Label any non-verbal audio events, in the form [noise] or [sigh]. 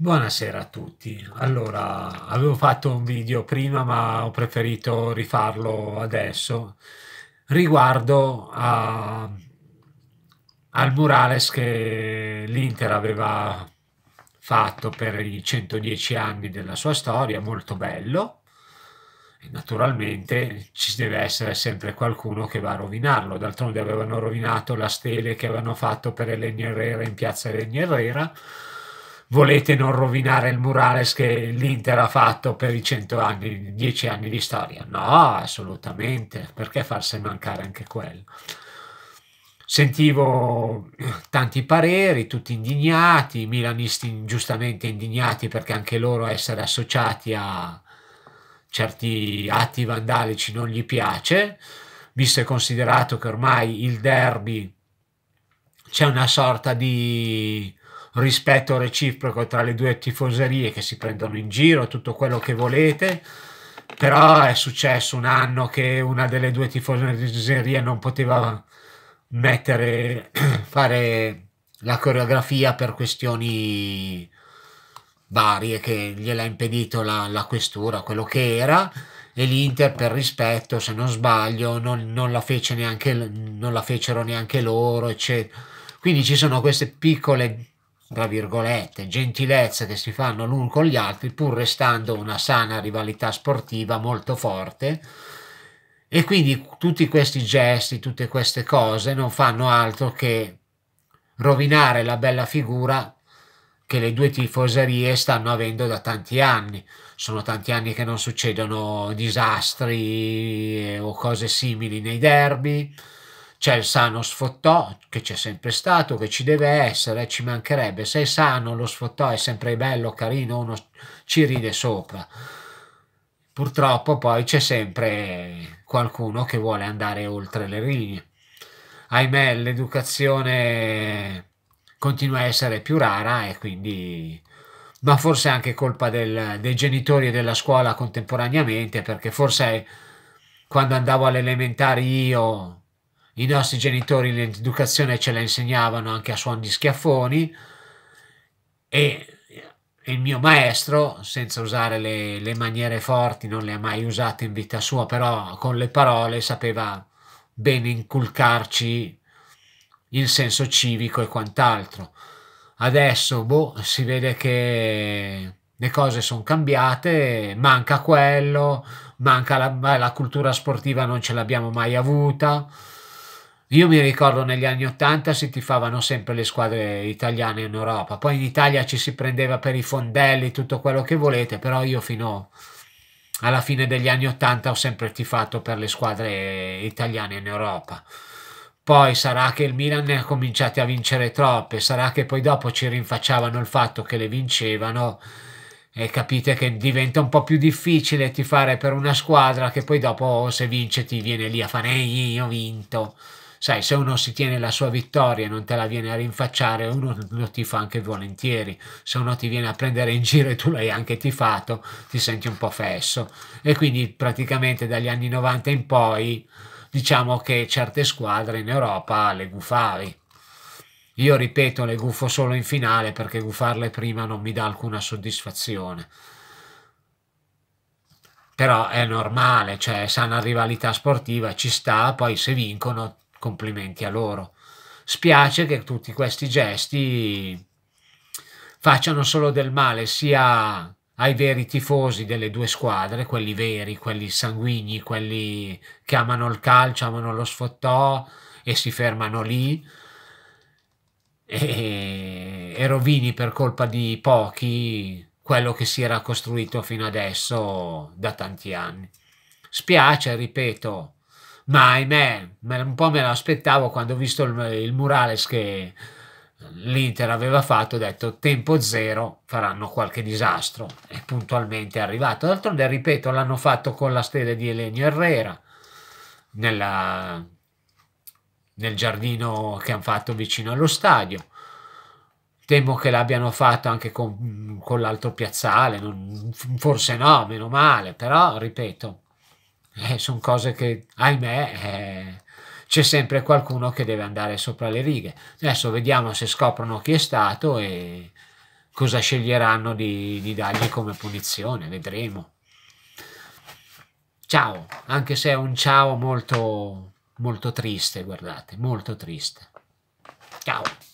Buonasera a tutti. Allora, avevo fatto un video prima, ma ho preferito rifarlo adesso riguardo a, al murales che l'Inter aveva fatto per i 110 anni della sua storia, molto bello. E naturalmente ci deve essere sempre qualcuno che va a rovinarlo. D'altronde avevano rovinato la stele che avevano fatto per Eleni Herrera in piazza Eleni Herrera volete non rovinare il murales che l'Inter ha fatto per i 100 anni, 10 anni di storia. No, assolutamente, perché farsi mancare anche quello? Sentivo tanti pareri, tutti indignati, i milanisti giustamente indignati perché anche loro essere associati a certi atti vandalici non gli piace, visto e considerato che ormai il derby c'è una sorta di rispetto reciproco tra le due tifoserie che si prendono in giro, tutto quello che volete. Però è successo un anno che una delle due tifoserie non poteva mettere, [clears throat] fare la coreografia per questioni varie che gliel'ha impedito la, la, questura, quello che era, e l'Inter per rispetto, se non sbaglio, non, non, la, fece neanche, non la fecero neanche loro, eccetera. Quindi ci sono queste piccole tra virgolette, gentilezze che si fanno l'un con gli altri, pur restando una sana rivalità sportiva molto forte. E quindi tutti questi gesti, tutte queste cose non fanno altro che rovinare la bella figura che le due tifoserie stanno avendo da tanti anni. Sono tanti anni che non succedono disastri eh, o cose simili nei derby c'è cioè, il sano sfottò che c'è sempre stato, che ci deve essere, ci mancherebbe. Se è sano lo sfottò è sempre bello, carino, uno ci ride sopra. Purtroppo poi c'è sempre qualcuno che vuole andare oltre le linee. Ahimè, l'educazione continua a essere più rara e quindi ma forse anche colpa del, dei genitori e della scuola contemporaneamente perché forse quando andavo alle elementari io i nostri genitori l'educazione ce la insegnavano anche a suon di schiaffoni e il mio maestro, senza usare le, le, maniere forti, non le ha mai usate in vita sua, però con le parole sapeva bene inculcarci il senso civico e quant'altro. Adesso boh, si vede che le cose sono cambiate, manca quello, manca la, la cultura sportiva, non ce l'abbiamo mai avuta. Io mi ricordo negli anni Ottanta si tifavano sempre le squadre italiane in Europa, poi in Italia ci si prendeva per i fondelli, tutto quello che volete, però io fino alla fine degli anni Ottanta ho sempre tifato per le squadre italiane in Europa. Poi sarà che il Milan ne ha cominciati a vincere troppe, sarà che poi dopo ci rinfacciavano il fatto che le vincevano e capite che diventa un po' più difficile tifare per una squadra che poi dopo se vince ti viene lì a fare eh, io ho vinto sai, se uno si tiene la sua vittoria e non te la viene a rinfacciare, uno lo tifa anche volentieri. Se uno ti viene a prendere in giro e tu l'hai anche tifato, ti senti un po' fesso. E quindi praticamente dagli anni 90 in poi, diciamo che certe squadre in Europa le gufavi. Io ripeto, le gufo solo in finale perché gufarle prima non mi dà alcuna soddisfazione però è normale, cioè sana rivalità sportiva, ci sta, poi se vincono complimenti a loro. Spiace che tutti questi gesti facciano solo del male sia ai veri tifosi delle due squadre, quelli veri, quelli sanguigni, quelli che amano il calcio, amano lo sfottò e si fermano lì, e, e rovini per colpa di pochi quello che si era costruito fino adesso da tanti anni. Spiace, ripeto, ma ahimè, un po' me lo aspettavo quando ho visto il, il murales che l'Inter aveva fatto, ho detto tempo zero, faranno qualche disastro, e puntualmente è arrivato. D'altronde, ripeto, l'hanno fatto con la stella di Elenio Herrera, nella, nel giardino che hanno fatto vicino allo stadio. Temo che l'abbiano fatto anche con, con l'altro piazzale, non, forse no, meno male, però ripeto, eh, sono cose che, ahimè, eh, c'è sempre qualcuno che deve andare sopra le righe. Adesso vediamo se scoprono chi è stato e cosa sceglieranno di, di dargli come punizione, vedremo. Ciao, anche se è un ciao molto, molto triste, guardate, molto triste. Ciao.